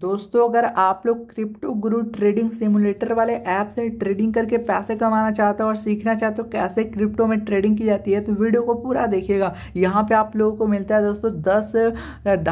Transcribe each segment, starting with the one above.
दोस्तों अगर आप लोग क्रिप्टो गुरु ट्रेडिंग सिमुलेटर वाले ऐप से ट्रेडिंग करके पैसे कमाना चाहते हो और सीखना चाहते हो कैसे क्रिप्टो में ट्रेडिंग की जाती है तो वीडियो को पूरा देखिएगा यहाँ पे आप लोगों को मिलता है दोस्तों दस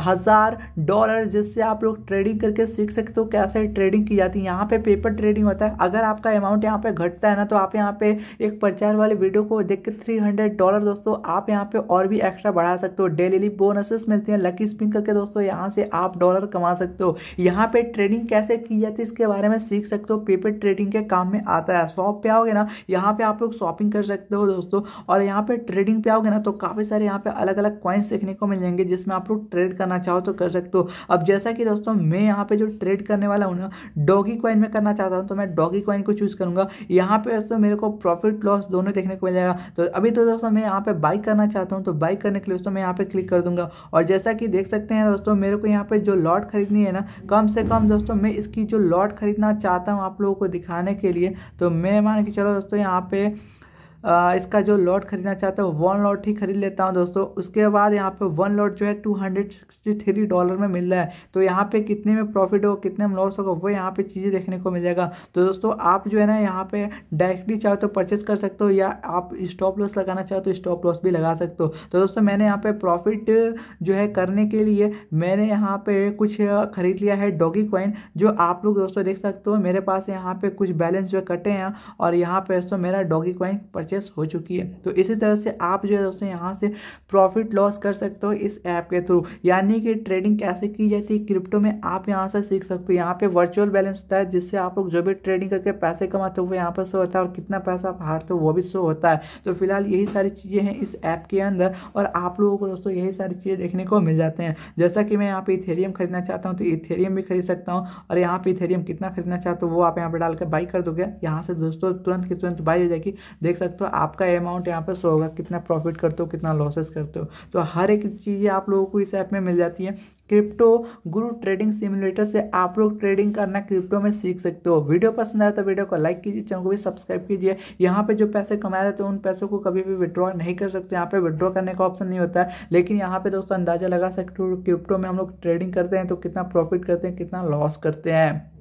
हज़ार डॉलर जिससे आप लोग ट्रेडिंग करके सीख सकते हो कैसे ट्रेडिंग की जाती है यहाँ पे पेपर ट्रेडिंग होता है अगर आपका अमाउंट यहाँ पर घटता है ना तो आप यहाँ पर एक प्रचार वाले वीडियो को देख के थ्री हंड्रेड डॉलर दोस्तों आप यहाँ पर और भी एक्स्ट्रा बढ़ा सकते हो डेली बोनसेस मिलती हैं लकी स्पिन करके दोस्तों यहाँ से आप डॉलर कमा सकते हो यहाँ पे ट्रेडिंग कैसे की जाती है इसके बारे में सीख सकते हो पेपर ट्रेडिंग के काम में आता है शॉप पे आओगे ना यहाँ पे आप लोग शॉपिंग कर सकते हो दोस्तों और यहाँ पे ट्रेडिंग पे आओगे ना तो काफ़ी सारे यहाँ पे अलग अलग कॉइन्स देखने को मिल जाएंगे जिसमें आप लोग ट्रेड करना चाहो तो कर सकते हो अब जैसा कि दोस्तों मैं यहाँ पे जो ट्रेड करने वाला हूँ ना डॉगी कॉइन में करना चाहता हूँ तो मैं डॉगी कॉइन को चूज़ करूँगा यहाँ पे दोस्तों मेरे को प्रॉफिट लॉस दोनों देखने को मिल जाएगा तो अभी तो दोस्तों मैं यहाँ पे बाइक करना चाहता हूँ तो बाइक करने के लिए दोस्तों मैं यहाँ पे क्लिक कर दूंगा और जैसा कि देख सकते हैं दोस्तों मेरे को यहाँ पे जो लॉट खरीदनी है ना कम से कम दोस्तों मैं इसकी जो लॉट खरीदना चाहता हूँ आप लोगों को दिखाने के लिए तो मैं मान के चलो दोस्तों यहाँ पे इसका जो लॉट खरीदना चाहता हूँ वन लॉट ही खरीद लेता हूँ दोस्तों उसके बाद यहाँ पे वन लॉट जो है two hundred sixty three dollar में मिल रहा है तो यहाँ पे कितने में प्रॉफिट होगा कितने में लॉस होगा वो यहाँ पे चीज़ें देखने को मिलेगा तो दोस्तों आप जो है ना यहाँ पे डायरेक्टली चाहो तो परचेस कर सकते हो या आप स्टॉप लॉस लगाना चाहो तो स्टॉप लॉस भी लगा सकते हो तो दोस्तों मैंने यहाँ पर प्रॉफिट जो है करने के लिए मैंने यहाँ पर कुछ खरीद लिया है डॉगी कॉइन जो आप लोग दोस्तों देख सकते हो मेरे पास यहाँ पर कुछ बैलेंस जो कटे हैं और यहाँ पर दोस्तों मेरा डॉगी कॉइन परचेस हो चुकी है तो इसी तरह से आप जो है दोस्तों यहाँ से प्रॉफिट लॉस कर सकते हो इस ऐप के थ्रू यानी कि ट्रेडिंग कैसे की जाती है क्रिप्टो में आप यहाँ से सीख सकते हो यहाँ पे वर्चुअल बैलेंस होता है जिससे आप लोग जो भी ट्रेडिंग करके पैसे कमाते हो वो यहाँ पर शो होता है और कितना पैसा आप हारते हो वो भी शो होता है तो फिलहाल यही सारी चीज़ें हैं इस ऐप के अंदर और आप लोगों को दोस्तों यही सारी चीज़ें देखने को मिल जाते हैं जैसा कि मैं यहाँ पे इथेरियम खरीदना चाहता हूँ तो इथेरियम भी खरीद सकता हूँ और यहाँ पर इथेरियम कितना खरीदना चाहते हो वो आप यहाँ पर डालकर बाई कर दोगे यहाँ से दोस्तों तुरंत की तुरंत बाई हो जाएगी देख सकते सकते हो आपका अमाउंट यहाँ पे शो होगा कितना प्रॉफिट करते हो कितना लॉसेस करते हो तो हर एक चीज़ें आप लोगों को इस ऐप में मिल जाती है क्रिप्टो गुरु ट्रेडिंग सिमुलेटर से आप लोग ट्रेडिंग करना क्रिप्टो में सीख सकते हो वीडियो पसंद आया तो वीडियो को लाइक कीजिए चैनल को भी सब्सक्राइब कीजिए यहाँ पे जो पैसे कमाए जाते हैं उन पैसों को कभी भी विड्रॉ नहीं कर सकते यहाँ पे विड्रॉ करने का ऑप्शन नहीं होता है लेकिन यहाँ पे दोस्तों अंदाजा लगा सकते हो क्रिप्टो में हम लोग ट्रेडिंग करते हैं तो कितना प्रॉफिट करते हैं कितना लॉस करते हैं